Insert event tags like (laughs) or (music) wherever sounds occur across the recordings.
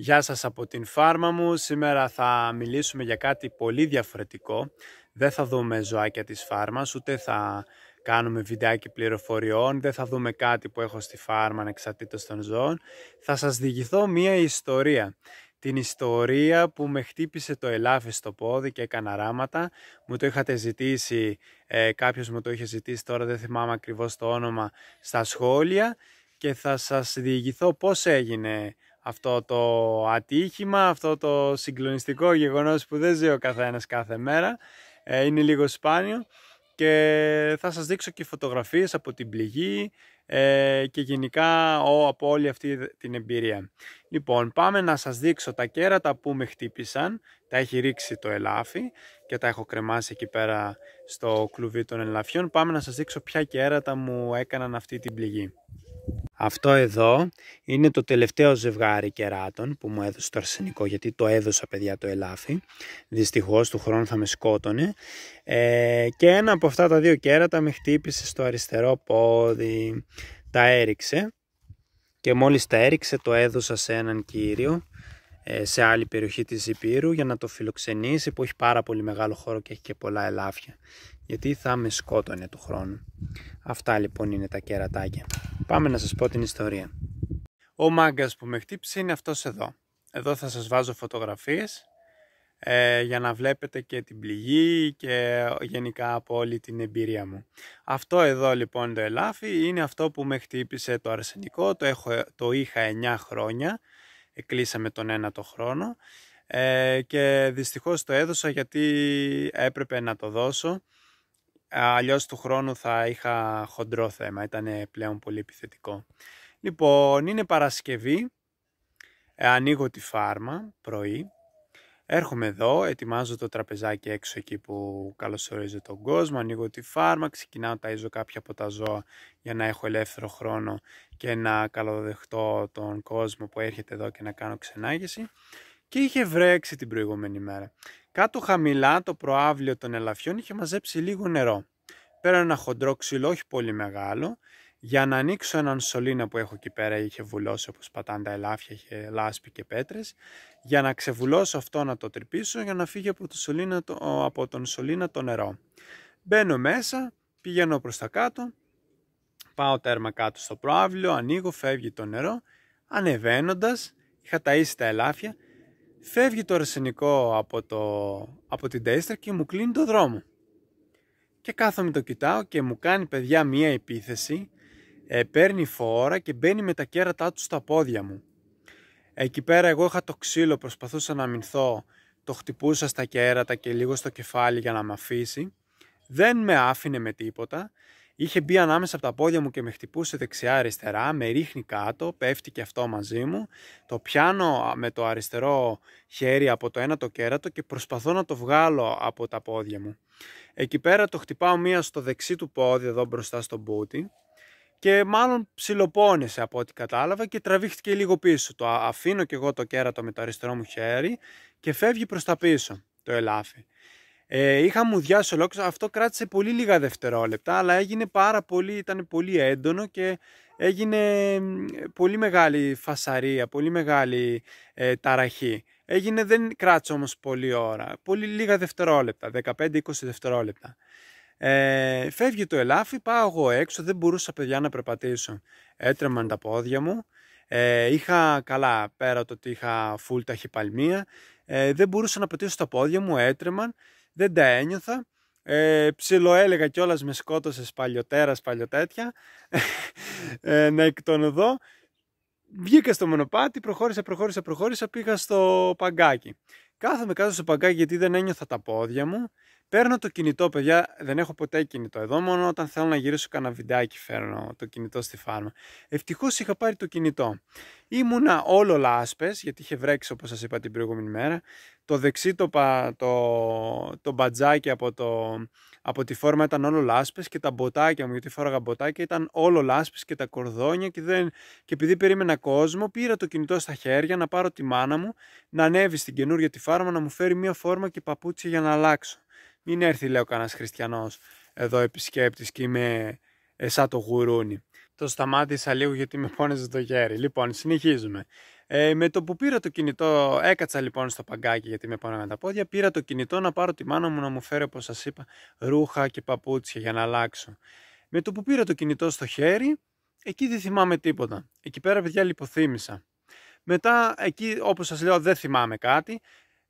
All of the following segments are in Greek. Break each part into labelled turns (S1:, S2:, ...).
S1: Γεια σας από την φάρμα μου. Σήμερα θα μιλήσουμε για κάτι πολύ διαφορετικό. Δεν θα δούμε ζωάκια της φάρμας, ούτε θα κάνουμε βιντεάκι πληροφοριών, δεν θα δούμε κάτι που έχω στη φάρμα ανεξαρτήτως των ζώων. Θα σας διηγηθώ μία ιστορία. Την ιστορία που με χτύπησε το ελάφι στο πόδι και έκανα ράματα. Μου το είχατε ζητήσει, ε, κάποιος μου το είχε ζητήσει, τώρα δεν θυμάμαι ακριβώς το όνομα, στα σχόλια. Και θα σας διηγηθώ πώς έγινε αυτό το ατύχημα, αυτό το συγκλονιστικό γεγονός που δεν ζει ο καθένας κάθε μέρα. Ε, είναι λίγο σπάνιο και θα σας δείξω και φωτογραφίες από την πληγή ε, και γενικά ο, από όλη αυτή την εμπειρία. Λοιπόν, πάμε να σας δείξω τα κέρατα που με χτύπησαν. Τα έχει ρίξει το ελάφι και τα έχω κρεμάσει εκεί πέρα στο κλουβί των ελαφιών. Πάμε να σας δείξω ποια κέρατα μου έκαναν αυτή την πληγή. Αυτό εδώ είναι το τελευταίο ζευγάρι κεράτων που μου έδωσε το αρσενικό γιατί το έδωσα παιδιά το ελάφι. Δυστυχώς του χρόνου θα με σκότωνε. Ε, και ένα από αυτά τα δύο κέρατα με χτύπησε στο αριστερό πόδι. Τα έριξε και μόλις τα έριξε το έδωσα σε έναν κύριο ε, σε άλλη περιοχή της Ιππύρου για να το φιλοξενήσει που έχει πάρα πολύ μεγάλο χώρο και έχει και πολλά ελάφια γιατί θα με σκότωνε του χρόνου. Αυτά λοιπόν είναι τα κερατάκια. Πάμε να σας πω την ιστορία. Ο μάγκας που με χτύπησε είναι αυτός εδώ. Εδώ θα σας βάζω φωτογραφίες ε, για να βλέπετε και την πληγή και γενικά από όλη την εμπειρία μου. Αυτό εδώ λοιπόν το ελάφι είναι αυτό που με χτύπησε το αρσενικό, το, έχω, το είχα 9 χρόνια κλείσαμε τον το χρόνο ε, και δυστυχώς το έδωσα γιατί έπρεπε να το δώσω αλλιώς του χρόνου θα είχα χοντρό θέμα, ήταν πλέον πολύ επιθετικό. Λοιπόν, είναι Παρασκευή, ε, ανοίγω τη φάρμα πρωί Έρχομαι εδώ, ετοιμάζω το τραπεζάκι έξω εκεί που καλωσορίζει τον κόσμο, ανοίγω τη φάρμα, ξεκινάω ταΐζω κάποια από τα ζώα για να έχω ελεύθερο χρόνο και να καλοδεχτώ τον κόσμο που έρχεται εδώ και να κάνω ξενάγηση. Και είχε βρέξει την προηγούμενη μέρα. Κάτω χαμηλά το προάβλιο των ελαφιών είχε μαζέψει λίγο νερό. Πέρα ένα χοντρό ξύλο, όχι πολύ μεγάλο, για να ανοίξω έναν σωλήνα που έχω εκεί πέρα, είχε βουλώσει όπως πατάνε τα ελάφια, είχε λάσπη και πέτρες, για να ξεβουλώσω αυτό να το τρυπήσω για να φύγει από, το σωλήνα, από τον σωλήνα το νερό. Μπαίνω μέσα, πηγαίνω προς τα κάτω, πάω τέρμα κάτω στο προάβλιο, ανοίγω, φεύγει το νερό, ανεβαίνοντας, είχα ταΐσει τα ελάφια, φεύγει το αρσενικό από, το, από την τέστρα και μου κλείνει το δρόμο. Και κάθομαι το κοιτάω και μου κάνει παιδιά μία επίθεση ε, παίρνει φόρα και μπαίνει με τα κέρατά του στα πόδια μου. Εκεί πέρα εγώ είχα το ξύλο, προσπαθούσα να μηνθώ, το χτυπούσα στα κέρατα και λίγο στο κεφάλι για να με αφήσει. Δεν με άφηνε με τίποτα. Είχε μπει ανάμεσα από τα πόδια μου και με χτυπούσε δεξιά-αριστερά, με ρίχνει κάτω, πέφτει και αυτό μαζί μου. Το πιάνω με το αριστερό χέρι από το ένα το κέρατο και προσπαθώ να το βγάλω από τα πόδια μου. Εκεί πέρα το χτυπάω μία στο δεξί του πόδι εδώ μπροστά στο μπούτι και μάλλον ψιλοπώνησε από ό,τι κατάλαβα και τραβήχτηκε λίγο πίσω. Το αφήνω και εγώ το κέρατο με το αριστερό μου χέρι και φεύγει προς τα πίσω το ελάφι. Ε, είχα μου διάσει ολόκληρο, αυτό κράτησε πολύ λίγα δευτερόλεπτα, αλλά έγινε πάρα πολύ, ήταν πολύ έντονο και έγινε πολύ μεγάλη φασαρία, πολύ μεγάλη ε, ταραχή. Έγινε, δεν κράτησε όμως πολλή ώρα, πολύ λίγα δευτερόλεπτα, 15-20 δευτερόλεπτα. Ε, φεύγει το ελάφι, πάω εγώ έξω, δεν μπορούσα παιδιά να περπατήσω. Έτρεμαν τα πόδια μου. Ε, είχα καλά πέρα το ότι είχα φουλ ταχυπαλμία. Ε, δεν μπορούσα να πετύσω τα πόδια μου, έτρεμαν, δεν τα ένιωθα. Ε, ψιλοέλεγα κιόλας με σκότωσες παλιωτέρα, παλιωτέτια. ε, να εκτονωδώ. Βγήκα στο μονοπάτι, προχώρησα, προχώρησα, προχώρησα, πήγα στο παγκάκι. Κάθομαι κάτω στο παγκάκι γιατί δεν ένιωθα τα πόδια μου. Παίρνω το κινητό, παιδιά. Δεν έχω ποτέ κινητό εδώ. Μόνο όταν θέλω να γυρίσω κανένα βιντεάκι, φέρνω το κινητό στη φάρμα. Ευτυχώς είχα πάρει το κινητό. Ήμουνα όλο λάσπες, γιατί είχε βρέξει όπως σας είπα την προηγούμενη μέρα. Το δεξί το, πα, το, το μπατζάκι από, το, από τη φόρμα ήταν όλο λάσπες και τα μποτάκια μου, γιατί φόραγα μποτάκια, ήταν όλο λάσπες και τα κορδόνια. Και, δεν, και επειδή περίμενα κόσμο, πήρα το κινητό στα χέρια να πάρω τη μάνα μου, να ανέβει στην καινούργια τη φάρμα, να μου φέρει μία φόρμα και παπούτσια για να αλλάξω. Μην έρθει, λέω, κανένας χριστιανός εδώ επισκέπτης και είμαι ε, σαν το γουρούνι. Το σταμάτησα λίγο γιατί με πόνεζε το χέρι. Λοιπόν, συνεχίζουμε. Ε, με το που πήρα το κινητό, έκατσα λοιπόν στο παγκάκι γιατί με πόναγαν τα πόδια. Πήρα το κινητό να πάρω τη μάνα μου να μου φέρει, όπως σας είπα, ρούχα και παπούτσια για να αλλάξω. Με το που πήρα το κινητό στο χέρι, εκεί δεν θυμάμαι τίποτα. Εκεί πέρα, παιδιά, λιποθύμησα. Μετά, εκεί, όπως σας λέω, δεν θυμάμαι κάτι.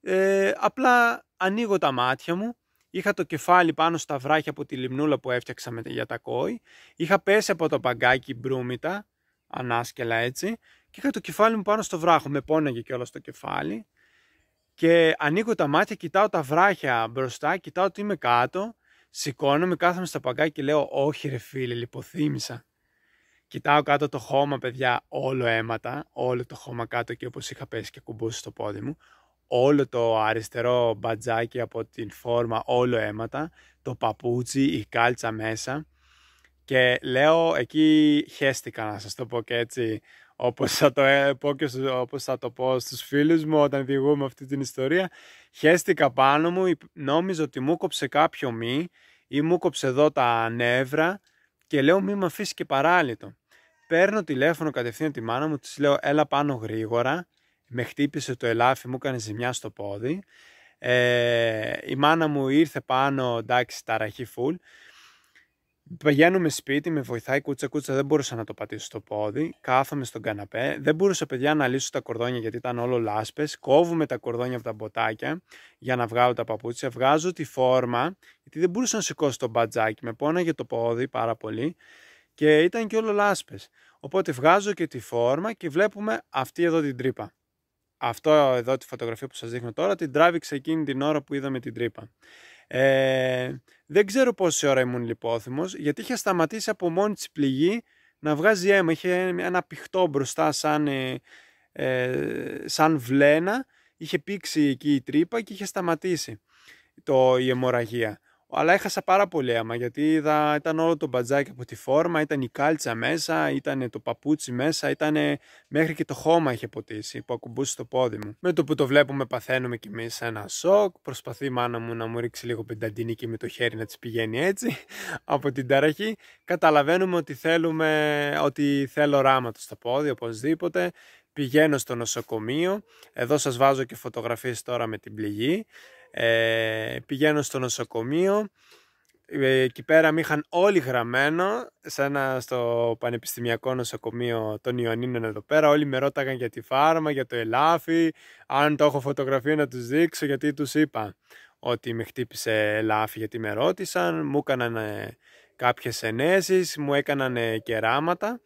S1: Ε, απλά ανοίγω τα μάτια μου Είχα το κεφάλι πάνω στα βράχια από τη λιμνούλα που έφτιαξα για τα κόη. Είχα πέσει από το παγκάκι μπρούμητα, ανάσκελα έτσι. Και είχα το κεφάλι μου πάνω στο βράχο. Με πόναγε κιόλας το κεφάλι. Και ανοίγω τα μάτια, κοιτάω τα βράχια μπροστά, κοιτάω ότι είμαι κάτω. Σηκώνομαι, κάθομαι στα παγκάκι και λέω «Όχι ρε φίλε, λιποθύμησα». Κοιτάω κάτω το χώμα, παιδιά, όλο αίματα, όλο το χώμα κάτω και όπως είχα πέσει και κουμπούσει στο πόδι μου, όλο το αριστερό μπατζάκι από την φόρμα όλο αίματα, το παπούτσι, η κάλτσα μέσα και λέω εκεί χέστηκα να σας το πω και έτσι όπως θα το, ε, πω και στους, όπως θα το πω στους φίλους μου όταν διηγούμε αυτή την ιστορία χέστηκα πάνω μου, νόμιζα ότι μου κόψε κάποιο μη ή μου κόψε εδώ τα νεύρα και λέω μη με αφήσεις και παράλυτο. Παίρνω τηλέφωνο κατευθείαν τη μάνα μου, της λέω έλα πάνω γρήγορα με χτύπησε το ελάφι, μου έκανε ζημιά στο πόδι. Ε, η μάνα μου ήρθε πάνω, εντάξει, ταραχή φουλ. Πηγαίνουμε σπίτι, με βοηθάει κούτσα κούτσα, δεν μπορούσα να το πατήσω στο πόδι. Κάθομαι στον καναπέ, δεν μπορούσα παιδιά να λύσω τα κορδόνια γιατί ήταν όλο λάσπες. Κόβουμε τα κορδόνια από τα μποτάκια για να βγάλω τα παπούτσια. Βγάζω τη φόρμα, γιατί δεν μπορούσα να σηκώσω το μπατζάκι, με πόναγε το πόδι πάρα πολύ και ήταν και όλο λάσπες. Οπότε βγάζω και τη φόρμα και βλέπουμε αυτή εδώ την τρύπα αυτό εδώ τη φωτογραφία που σας δείχνω τώρα την τράβηξε εκείνη την ώρα που είδαμε την τρύπα. Ε, δεν ξέρω πόση ώρα ήμουν λιπόθυμος γιατί είχε σταματήσει από μόνη της πληγή να βγάζει αίμα. Είχε ένα πηχτό μπροστά σαν, ε, ε σαν βλένα. Είχε πήξει εκεί η τρύπα και είχε σταματήσει το, η αιμορραγία. Αλλά έχασα πάρα πολύ αίμα γιατί είδα, ήταν όλο το μπατζάκι από τη φόρμα, ήταν η κάλτσα μέσα, ήταν το παπούτσι μέσα, ήταν μέχρι και το χώμα είχε ποτίσει που ακουμπούσε το πόδι μου. Με το που το βλέπουμε παθαίνουμε κι εμείς ένα σοκ, προσπαθεί η μάνα μου να μου ρίξει λίγο πενταντίνη και με το χέρι να της πηγαίνει έτσι (laughs) από την ταραχή. Καταλαβαίνουμε ότι, θέλουμε, ότι θέλω ράματο στο πόδι οπωσδήποτε. Πηγαίνω στο νοσοκομείο, εδώ σας βάζω και φωτογραφίες τώρα με την πληγή. Ε, πηγαίνω στο νοσοκομείο. Ε, εκεί πέρα με είχαν όλοι γραμμένο σε ένα στο Πανεπιστημιακό Νοσοκομείο των Ιωαννίνων εδώ πέρα. Όλοι με ρώταγαν για τη φάρμα, για το ελάφι, αν το έχω φωτογραφεί να τους δείξω γιατί τους είπα ότι με χτύπησε ελάφι γιατί με ρώτησαν, μου έκαναν ε, κάποιες ενέσεις, μου έκαναν ε, κεράματα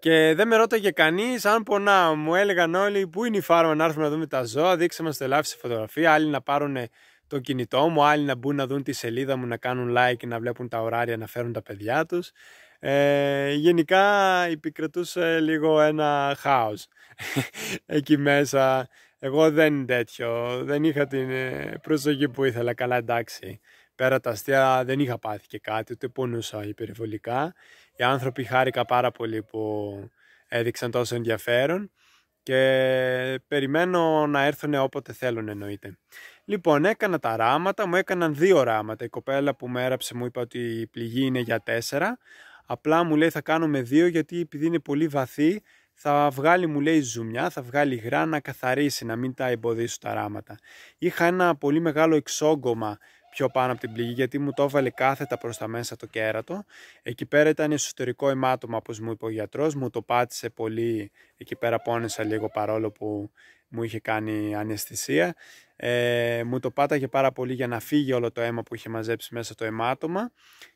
S1: και δεν με ρώταγε κανείς αν πονάω. Μου έλεγαν όλοι πού είναι η φάρμα να έρθουμε να δούμε τα ζώα. Δείξε μας ελάφι σε φωτογραφία. Άλλοι να πάρουν το κινητό μου, άλλοι να μπουν να δουν τη σελίδα μου, να κάνουν like, και να βλέπουν τα ωράρια, να φέρουν τα παιδιά τους. Ε, γενικά υπηκρατούσε λίγο ένα χάος (laughs) εκεί μέσα. Εγώ δεν είναι τέτοιο, δεν είχα την ε, προσοχή που ήθελα καλά εντάξει πέρα τα αστεία δεν είχα πάθει και κάτι, ούτε πόνουσα υπερβολικά. Οι άνθρωποι χάρηκα πάρα πολύ που έδειξαν τόσο ενδιαφέρον και περιμένω να έρθουν όποτε θέλουν εννοείται. Λοιπόν, έκανα τα ράματα, μου έκαναν δύο ράματα. Η κοπέλα που με έραψε μου είπε ότι η πληγή είναι για τέσσερα. Απλά μου λέει θα κάνουμε δύο γιατί επειδή είναι πολύ βαθύ θα βγάλει μου λέει ζουμιά, θα βγάλει υγρά να καθαρίσει, να μην τα εμποδίσουν τα ράματα. Είχα ένα πολύ μεγάλο εξόγκωμα πιο πάνω από την πληγή γιατί μου το έβαλε κάθετα προς τα μέσα το κέρατο. Εκεί πέρα ήταν εσωτερικό αιμάτωμα όπως μου είπε ο γιατρός, μου το πάτησε πολύ, εκεί πέρα πόνεσα λίγο παρόλο που μου είχε κάνει αναισθησία. Ε, μου το πάταγε πάρα πολύ για να φύγει όλο το αίμα που είχε μαζέψει μέσα το αιμάτωμα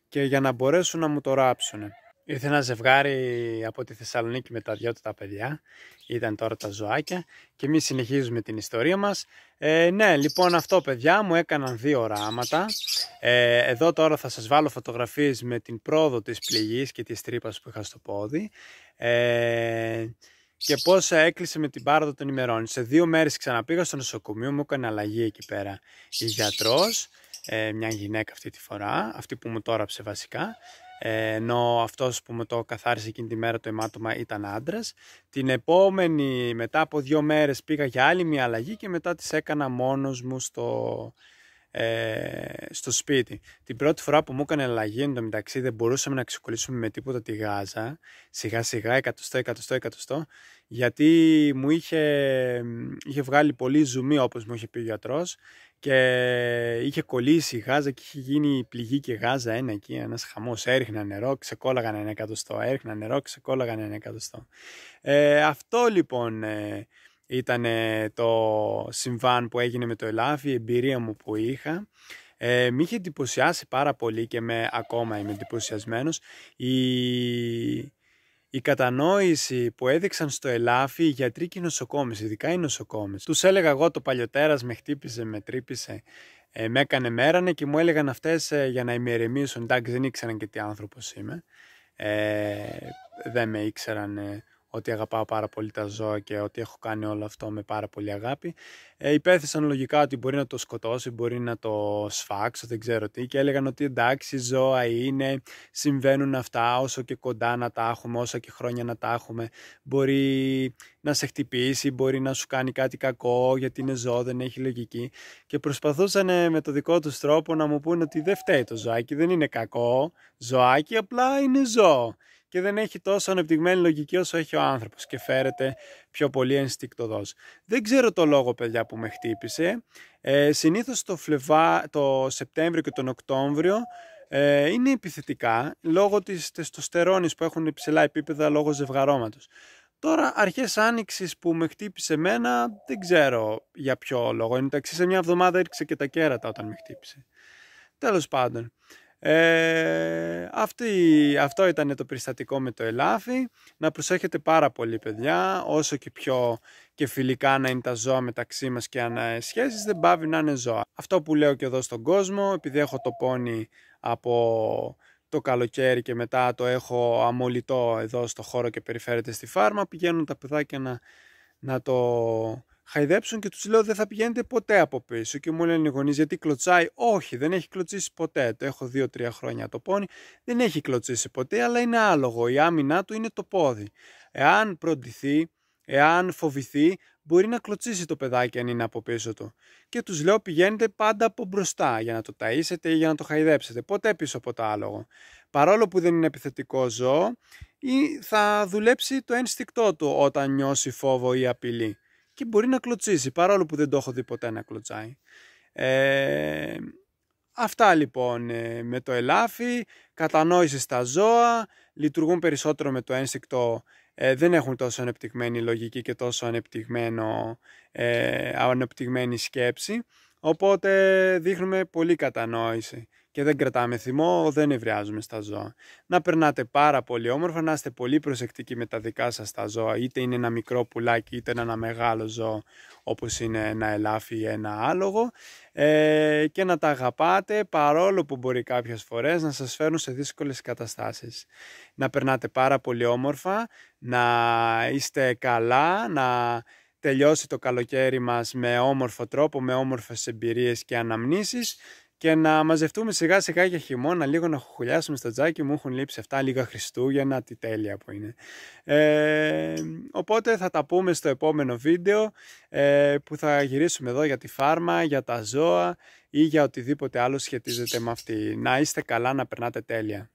S1: και για να μπορέσουν να μου το ράψουν. Ήρθε ένα ζευγάρι από τη Θεσσαλονίκη με τα δυο του τα παιδιά. Ήταν τώρα τα ζωάκια. Και εμείς συνεχίζουμε την ιστορία μας. Ε, ναι, λοιπόν, αυτό παιδιά μου έκαναν δύο οράματα. Ε, εδώ τώρα θα σας βάλω φωτογραφίες με την πρόοδο της πληγής και της τρύπας που είχα στο πόδι. Ε, και πώς έκλεισε με την πάροδο των ημερών. Σε δύο μέρες ξαναπήγα στο νοσοκομείο, μου έκανε αλλαγή εκεί πέρα η γιατρός, Ε, μια γυναίκα αυτή τη φορά, αυτή που μου τόραψε βασικά ενώ αυτός που με το καθάρισε εκείνη τη μέρα το αιμάτωμα ήταν άντρας. Την επόμενη, μετά από δύο μέρες πήγα για άλλη μια αλλαγή και μετά τις έκανα μόνος μου στο, ε, στο σπίτι. Την πρώτη φορά που μου έκανε αλλαγή εν τω δεν μπορούσαμε να ξεκολλήσουμε με τίποτα τη γάζα, σιγά σιγά, εκατοστό, εκατοστό, εκατοστό γιατί μου είχε, είχε βγάλει πολύ ζουμί όπως μου είχε πει ο γιατρός και είχε κολλήσει η γάζα και είχε γίνει πληγή και γάζα ένα εκεί, ένας χαμός, έριχνα νερό, ξεκόλαγαν ένα εκατοστό, έριχνα νερό, ξεκόλαγαν ένα εκατοστό. Ε, αυτό λοιπόν ε, ήταν το συμβάν που έγινε με το ελάφι, η εμπειρία μου που είχα. Ε, με είχε εντυπωσιάσει πάρα πολύ και με ακόμα είμαι εντυπωσιασμένος. Η... Η κατανόηση που έδειξαν στο ελάφι οι γιατροί και οι νοσοκόμες, ειδικά οι νοσοκόμες. Τους έλεγα εγώ το παλιωτέρα με χτύπησε, με τρύπησε, ε, με έκανε μέρανε και μου έλεγαν αυτές ε, για να ημερεμήσουν. Εντάξει, δεν ήξεραν και τι άνθρωπος είμαι. Ε, δεν με ήξεραν ε, ότι αγαπάω πάρα πολύ τα ζώα και ότι έχω κάνει όλο αυτό με πάρα πολύ αγάπη. Ε, υπέθεσαν λογικά ότι μπορεί να το σκοτώσει, μπορεί να το σφάξω, δεν ξέρω τι. Και έλεγαν ότι εντάξει, ζώα είναι, συμβαίνουν αυτά, όσο και κοντά να τα έχουμε, όσο και χρόνια να τα έχουμε. Μπορεί να σε χτυπήσει, μπορεί να σου κάνει κάτι κακό, γιατί είναι ζώο, δεν έχει λογική. Και προσπαθούσαν ε, με το δικό τους τρόπο να μου πούνε ότι δεν φταίει το ζωάκι, δεν είναι κακό ζωάκι, απλά είναι ζώο και δεν έχει τόσο ανεπτυγμένη λογική όσο έχει ο άνθρωπος και φέρεται πιο πολύ ενστικτοδό. Δεν ξέρω το λόγο, παιδιά, που με χτύπησε. Ε, Συνήθως το, Φλεβά, το Σεπτέμβριο και τον Οκτώβριο ε, είναι επιθετικά λόγω της τεστοστερόνης που έχουν υψηλά επίπεδα λόγω ζευγαρώματος. Τώρα, αρχές άνοιξης που με χτύπησε μένα, δεν ξέρω για ποιο λόγο. Εντάξει, σε μια εβδομάδα ήρξε και τα κέρατα όταν με χτύπησε. Τέλος πάντων. Ε, αυτό ήταν το περιστατικό με το ελάφι. Να προσέχετε πάρα πολύ παιδιά, όσο και πιο και φιλικά να είναι τα ζώα μεταξύ μας και αν σχέσεις δεν πάβει να είναι ζώα. Αυτό που λέω και εδώ στον κόσμο, επειδή έχω το πόνι από το καλοκαίρι και μετά το έχω αμολυτό εδώ στο χώρο και περιφέρεται στη φάρμα, πηγαίνουν τα παιδάκια να, να το χαϊδέψουν και τους λέω δεν θα πηγαίνετε ποτέ από πίσω. Και μου λένε οι γονείς γιατί κλωτσάει. Όχι, δεν έχει κλωτσίσει ποτέ. Το έχω 2-3 χρόνια το πόνι. Δεν έχει κλωτσίσει ποτέ, αλλά είναι άλογο. Η άμυνά του είναι το πόδι. Εάν προντηθεί, εάν φοβηθεί, μπορεί να κλωτσίσει το παιδάκι αν είναι από πίσω του. Και τους λέω πηγαίνετε πάντα από μπροστά για να το ταΐσετε ή για να το χαϊδέψετε. Ποτέ πίσω από το άλογο. Παρόλο που δεν είναι επιθετικό ζώο, ή θα δουλέψει το ένστικτό του όταν νιώσει φόβο ή απειλή και μπορεί να κλωτσίσει παρόλο που δεν το έχω δει ποτέ να κλωτσάει. Ε, αυτά λοιπόν ε, με το ελάφι, κατανόηση στα ζώα, λειτουργούν περισσότερο με το ένστικτο, ε, δεν έχουν τόσο ανεπτυγμένη λογική και τόσο ανεπτυγμένο, ε, ανεπτυγμένη σκέψη, οπότε δείχνουμε πολύ κατανόηση και δεν κρατάμε θυμό, δεν ευριάζουμε στα ζώα. Να περνάτε πάρα πολύ όμορφα, να είστε πολύ προσεκτικοί με τα δικά σας τα ζώα, είτε είναι ένα μικρό πουλάκι, είτε ένα μεγάλο ζώο, όπως είναι ένα ελάφι ή ένα άλογο, ε, και να τα αγαπάτε, παρόλο που μπορεί κάποιες φορές να σας φέρουν σε δύσκολες καταστάσεις. Να περνάτε πάρα πολύ όμορφα, να είστε καλά, να τελειώσει το καλοκαίρι μας με όμορφο τρόπο, με όμορφες εμπειρίες και αναμνήσεις και να μαζευτούμε σιγά σιγά για χειμώνα, λίγο να χουλιάσουμε στο τζάκι. Μου έχουν λείψει αυτά λίγα Χριστούγεννα, τι τέλεια που είναι. Ε, οπότε θα τα πούμε στο επόμενο βίντεο ε, που θα γυρίσουμε εδώ για τη φάρμα, για τα ζώα ή για οτιδήποτε άλλο σχετίζεται με αυτή. Να είστε καλά, να περνάτε τέλεια.